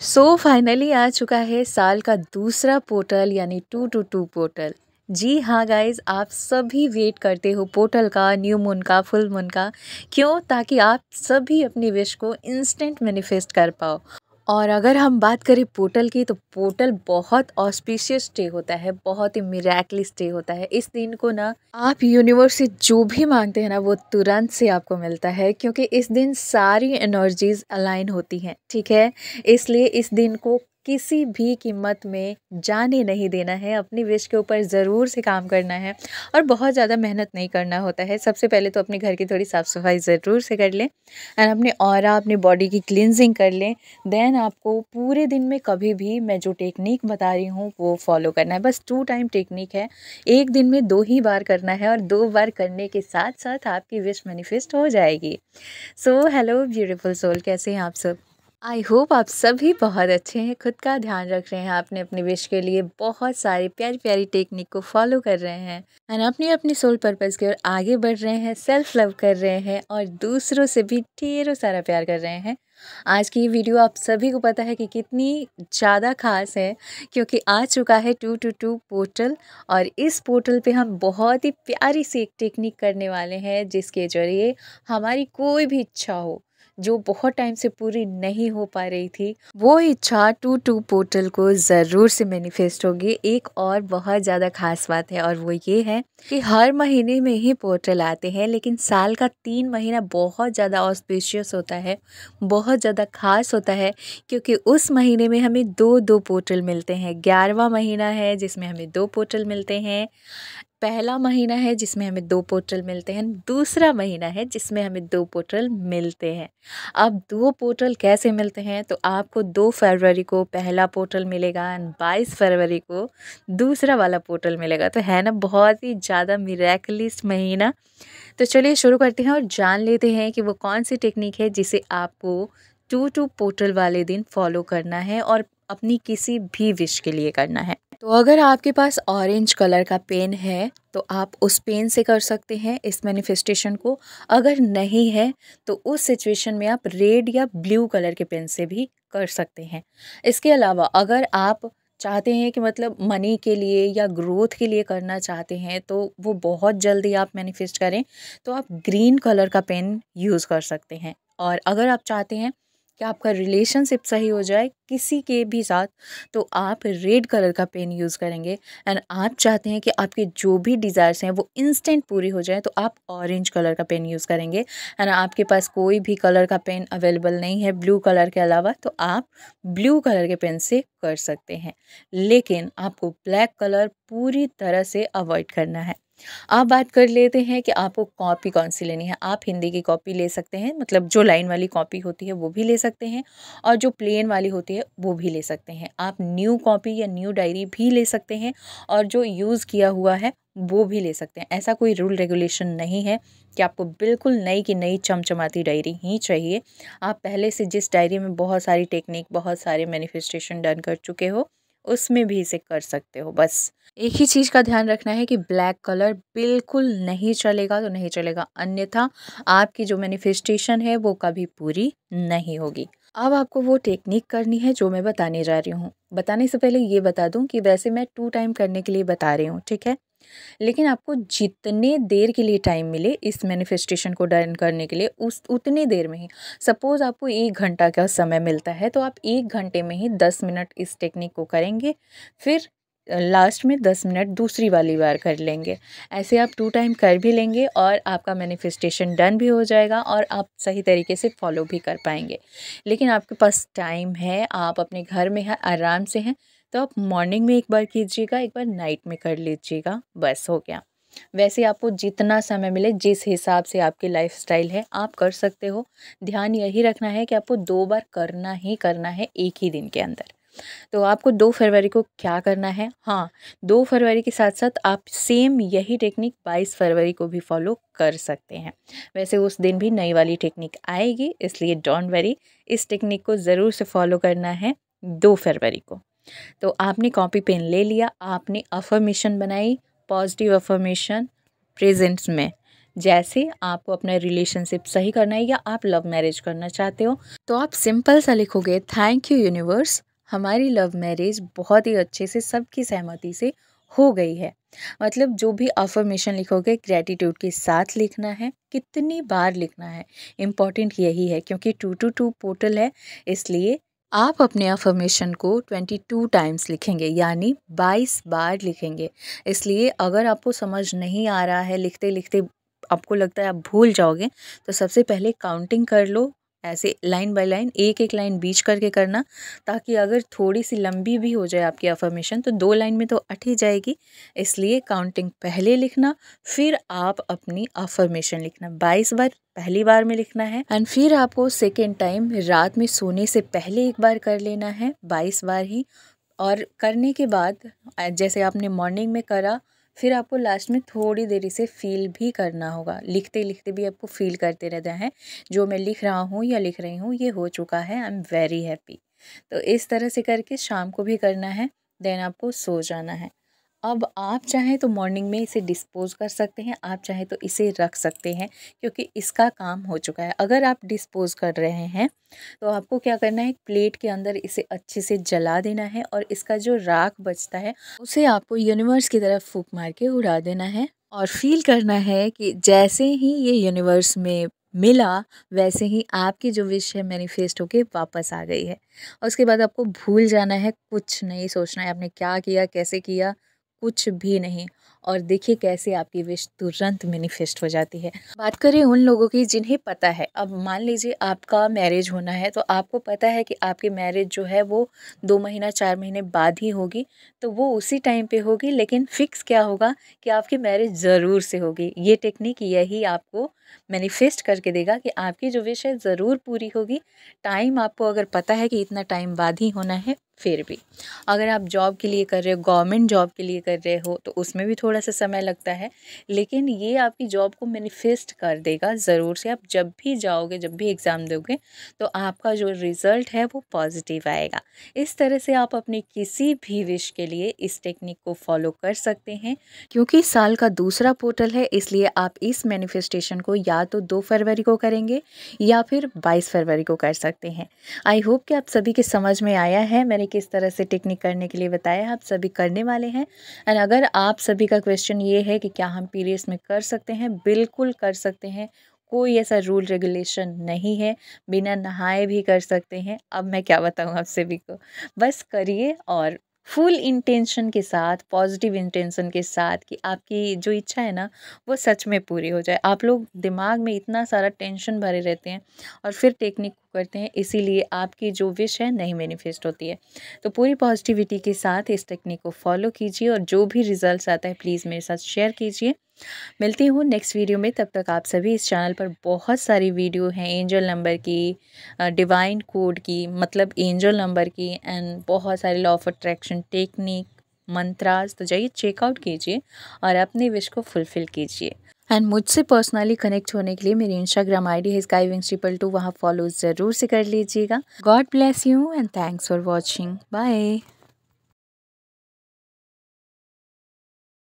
सो so, finally आ चुका है साल का दूसरा पोर्टल यानी टू टू टू पोर्टल जी हाँ गाइज आप सभी वेट करते हो पोर्टल का न्यू मून का फुल मून का क्यों ताकि आप सभी अपनी विश को इंस्टेंट मैनिफेस्ट कर पाओ और अगर हम बात करें पोर्टल की तो पोर्टल बहुत ऑस्पिशियस डे होता है बहुत ही मिराकलिस डे होता है इस दिन को ना आप यूनिवर्स से जो भी मांगते हैं ना वो तुरंत से आपको मिलता है क्योंकि इस दिन सारी एनर्जीज अलाइन होती हैं ठीक है इसलिए इस दिन को किसी भी कीमत में जाने नहीं देना है अपनी विश के ऊपर ज़रूर से काम करना है और बहुत ज़्यादा मेहनत नहीं करना होता है सबसे पहले तो अपने घर की थोड़ी साफ़ सफाई ज़रूर से कर लें एंड अपने और अपने बॉडी की क्लिनजिंग कर लें देन आपको पूरे दिन में कभी भी मैं जो टेक्निक बता रही हूँ वो फॉलो करना है बस टू टाइम टेक्निक है एक दिन में दो ही बार करना है और दो बार करने के साथ साथ आपकी विश मैनिफेस्ट हो जाएगी सो हेलो ब्यूटिफुल सोल कैसे हैं आप सब आई होप आप सभी बहुत अच्छे हैं खुद का ध्यान रख रहे हैं आपने अपने विश के लिए बहुत सारी प्यारी प्यारी टेक्निक को फॉलो कर रहे हैं एंड अपने अपने सोल पर्पस की ओर आगे बढ़ रहे हैं सेल्फ लव कर रहे हैं और दूसरों से भी ढेरों सारा प्यार कर रहे हैं आज की ये वीडियो आप सभी को पता है कि कितनी ज़्यादा खास है क्योंकि आ चुका है टू टू टू पोर्टल और इस पोर्टल पे हम बहुत ही प्यारी सी एक टेक्निक करने वाले हैं जिसके ज़रिए हमारी कोई भी इच्छा हो जो बहुत टाइम से पूरी नहीं हो पा रही थी वो इच्छा टू टू पोर्टल को ज़रूर से मैनिफेस्ट होगी एक और बहुत ज़्यादा खास बात है और वो ये है कि हर महीने में ही पोर्टल आते हैं लेकिन साल का तीन महीना बहुत ज़्यादा ऑस्पेशियस होता है बहुत ज़्यादा खास होता है क्योंकि उस महीने में हमें दो दो पोर्टल मिलते हैं ग्यारहवा महीना है जिसमें हमें दो पोर्टल मिलते हैं पहला महीना है जिसमें हमें दो पोर्टल मिलते हैं दूसरा महीना है जिसमें हमें दो पोर्टल मिलते हैं अब दो पोर्टल कैसे मिलते हैं तो आपको दो फरवरी को पहला पोर्टल मिलेगा एंड बाईस फरवरी को दूसरा वाला पोर्टल मिलेगा तो है ना बहुत ही ज़्यादा मिराकलिस महीना तो चलिए शुरू करते हैं और जान लेते हैं कि वो कौन सी टेक्निक है जिसे आपको टू टू पोर्टल वाले दिन फॉलो करना है और अपनी किसी भी विश के लिए करना है तो अगर आपके पास ऑरेंज कलर का पेन है तो आप उस पेन से कर सकते हैं इस मैनिफेस्टेशन को अगर नहीं है तो उस सिचुएशन में आप रेड या ब्लू कलर के पेन से भी कर सकते हैं इसके अलावा अगर आप चाहते हैं कि मतलब मनी के लिए या ग्रोथ के लिए करना चाहते हैं तो वो बहुत जल्दी आप मैनिफेस्ट करें तो आप ग्रीन कलर का पेन यूज़ कर सकते हैं और अगर आप चाहते हैं कि आपका रिलेशनशिप सही हो जाए किसी के भी साथ तो आप रेड कलर का पेन यूज़ करेंगे एंड आप चाहते हैं कि आपके जो भी डिज़ायर्स हैं वो इंस्टेंट पूरी हो जाए तो आप ऑरेंज कलर का पेन यूज़ करेंगे एंड आपके पास कोई भी कलर का पेन अवेलेबल नहीं है ब्लू कलर के अलावा तो आप ब्लू कलर के पेन से कर सकते हैं लेकिन आपको ब्लैक कलर पूरी तरह से अवॉइड करना है आप बात कर लेते हैं कि आपको कॉपी कौन सी लेनी है आप हिंदी की कॉपी ले सकते हैं मतलब जो लाइन वाली कॉपी होती है वो भी ले सकते हैं और जो प्लेन वाली होती है वो भी ले सकते हैं आप न्यू कॉपी या न्यू डायरी भी ले सकते हैं और जो यूज़ किया हुआ है वो भी ले सकते हैं ऐसा कोई रूल रेगुलेशन नहीं है कि आपको बिल्कुल नई की नई चमचमाती डायरी ही चाहिए आप पहले से जिस डायरी में बहुत सारी टेक्निक बहुत सारे मैनिफेस्टेशन डन कर चुके हो उसमें भी इसे कर सकते हो बस एक ही चीज़ का ध्यान रखना है कि ब्लैक कलर बिल्कुल नहीं चलेगा तो नहीं चलेगा अन्यथा आपकी जो मैनिफेस्टेशन है वो कभी पूरी नहीं होगी अब आपको वो टेक्निक करनी है जो मैं बताने जा रही हूँ बताने से पहले ये बता दूँ कि वैसे मैं टू टाइम करने के लिए बता रही हूँ ठीक है लेकिन आपको जितने देर के लिए टाइम मिले इस मैनिफेस्टेशन को डन करने के लिए उस उतने देर में ही सपोज़ आपको एक घंटा का समय मिलता है तो आप एक घंटे में ही दस मिनट इस टेक्निक को करेंगे फिर लास्ट में दस मिनट दूसरी वाली बार कर लेंगे ऐसे आप टू टाइम कर भी लेंगे और आपका मैनिफेस्टेशन डन भी हो जाएगा और आप सही तरीके से फॉलो भी कर पाएंगे लेकिन आपके पास टाइम है आप अपने घर में हैं आराम से हैं तो आप मॉर्निंग में एक बार कीजिएगा एक बार नाइट में कर लीजिएगा बस हो गया वैसे आपको जितना समय मिले जिस हिसाब से आपकी लाइफस्टाइल है आप कर सकते हो ध्यान यही रखना है कि आपको दो बार करना ही करना है एक ही दिन के अंदर तो आपको दो फरवरी को क्या करना है हाँ दो फरवरी के साथ साथ आप सेम यही टेक्निक बाईस फरवरी को भी फॉलो कर सकते हैं वैसे उस दिन भी नई वाली टेक्निक आएगी इसलिए डोंट वेरी इस टेक्निक को ज़रूर से फॉलो करना है दो फरवरी को तो आपने कॉपी पेन ले लिया आपने अफर्मेशन बनाई पॉजिटिव अफर्मेशन प्रेजेंट्स में जैसे आपको अपना रिलेशनशिप सही करना है या आप लव मैरिज करना चाहते हो तो आप सिंपल सा लिखोगे थैंक यू यूनिवर्स हमारी लव मैरिज बहुत ही अच्छे से सबकी सहमति से हो गई है मतलब जो भी अफर्मेशन लिखोगे ग्रेटिट्यूड के साथ लिखना है कितनी बार लिखना है इम्पॉर्टेंट यही है क्योंकि टू टू टू पोर्टल है इसलिए आप अपने अफर्मेशन को 22 टाइम्स लिखेंगे यानी 22 बार लिखेंगे इसलिए अगर आपको समझ नहीं आ रहा है लिखते लिखते आपको लगता है आप भूल जाओगे तो सबसे पहले काउंटिंग कर लो ऐसे लाइन बाय लाइन एक एक लाइन बीच करके करना ताकि अगर थोड़ी सी लंबी भी हो जाए आपकी अफर्मेशन तो दो लाइन में तो अट ही जाएगी इसलिए काउंटिंग पहले लिखना फिर आप अपनी अफर्मेशन लिखना बाईस बार पहली बार में लिखना है एंड फिर आपको सेकेंड टाइम रात में सोने से पहले एक बार कर लेना है बाईस बार ही और करने के बाद जैसे आपने मॉर्निंग में करा फिर आपको लास्ट में थोड़ी देरी से फील भी करना होगा लिखते लिखते भी आपको फील करते रहते है जो मैं लिख रहा हूँ या लिख रही हूँ ये हो चुका है आई एम वेरी हैप्पी तो इस तरह से करके शाम को भी करना है देन आपको सो जाना है अब आप चाहें तो मॉर्निंग में इसे डिस्पोज कर सकते हैं आप चाहें तो इसे रख सकते हैं क्योंकि इसका काम हो चुका है अगर आप डिस्पोज कर रहे हैं तो आपको क्या करना है प्लेट के अंदर इसे अच्छे से जला देना है और इसका जो राख बचता है उसे आपको यूनिवर्स की तरफ फूक मार के उड़ा देना है और फील करना है कि जैसे ही ये यूनिवर्स में मिला वैसे ही आपकी जो विश है मैनिफेस्ट होके वापस आ गई है और उसके बाद आपको भूल जाना है कुछ नहीं सोचना है आपने क्या किया कैसे किया कुछ भी नहीं और देखिए कैसे आपकी विश तुरंत मैनिफेस्ट हो जाती है बात करें उन लोगों की जिन्हें पता है अब मान लीजिए आपका मैरिज होना है तो आपको पता है कि आपकी मैरिज जो है वो दो महीना चार महीने बाद ही होगी तो वो उसी टाइम पे होगी लेकिन फ़िक्स क्या होगा कि आपकी मैरिज ज़रूर से होगी ये टेक्निक यही आपको मैनिफेस्ट करके देगा कि आपकी जो विश है ज़रूर पूरी होगी टाइम आपको अगर पता है कि इतना टाइम बाद ही होना है फिर भी अगर आप जॉब के लिए कर रहे हो गवर्नमेंट जॉब के लिए कर रहे हो तो उसमें भी थोड़ा सा समय लगता है लेकिन ये आपकी जॉब को मैनिफेस्ट कर देगा ज़रूर से आप जब भी जाओगे जब भी एग्ज़ाम दोगे तो आपका जो रिज़ल्ट है वो पॉजिटिव आएगा इस तरह से आप अपनी किसी भी विश के लिए इस टेक्निक को फॉलो कर सकते हैं क्योंकि साल का दूसरा पोर्टल है इसलिए आप इस मैनिफेस्टेशन को या तो दो फरवरी को करेंगे या फिर बाईस फरवरी को कर सकते हैं आई होप कि आप सभी के समझ में आया है मैंने किस तरह से टेक्निक करने के लिए बताया आप सभी करने वाले हैं एंड अगर आप सभी का क्वेश्चन ये है कि क्या हम पीरियड्स में कर सकते हैं बिल्कुल कर सकते हैं कोई ऐसा रूल रेगुलेशन नहीं है बिना नहाए भी कर सकते हैं अब मैं क्या बताऊँ आप सभी को बस करिए और फुल इंटेंशन के साथ पॉजिटिव इंटेंशन के साथ कि आपकी जो इच्छा है ना वो सच में पूरी हो जाए आप लोग दिमाग में इतना सारा टेंशन भरे रहते हैं और फिर टेक्निक करते हैं इसीलिए आपकी जो विश है नहीं मैनिफेस्ट होती है तो पूरी पॉजिटिविटी के साथ इस टेक्निक को फॉलो कीजिए और जो भी रिजल्ट्स आता है प्लीज़ मेरे साथ शेयर कीजिए मिलती हूँ नेक्स्ट वीडियो में तब तक आप सभी इस चैनल पर बहुत सारी वीडियो हैं एंजल नंबर की डिवाइन कोड की मतलब एंजल नंबर की एंड बहुत सारी law of attraction technique mantras तो जाइए चेकआउट कीजिए और अपने विश को फुलफ़िल कीजिए एंड मुझसे पर्सनली कनेक्ट होने के लिए मेरी इंस्टाग्राम आई डी है स्काई ट्रिपल टू वहाँ फॉलो ज़रूर से कर लीजिएगा God bless you and thanks for watching bye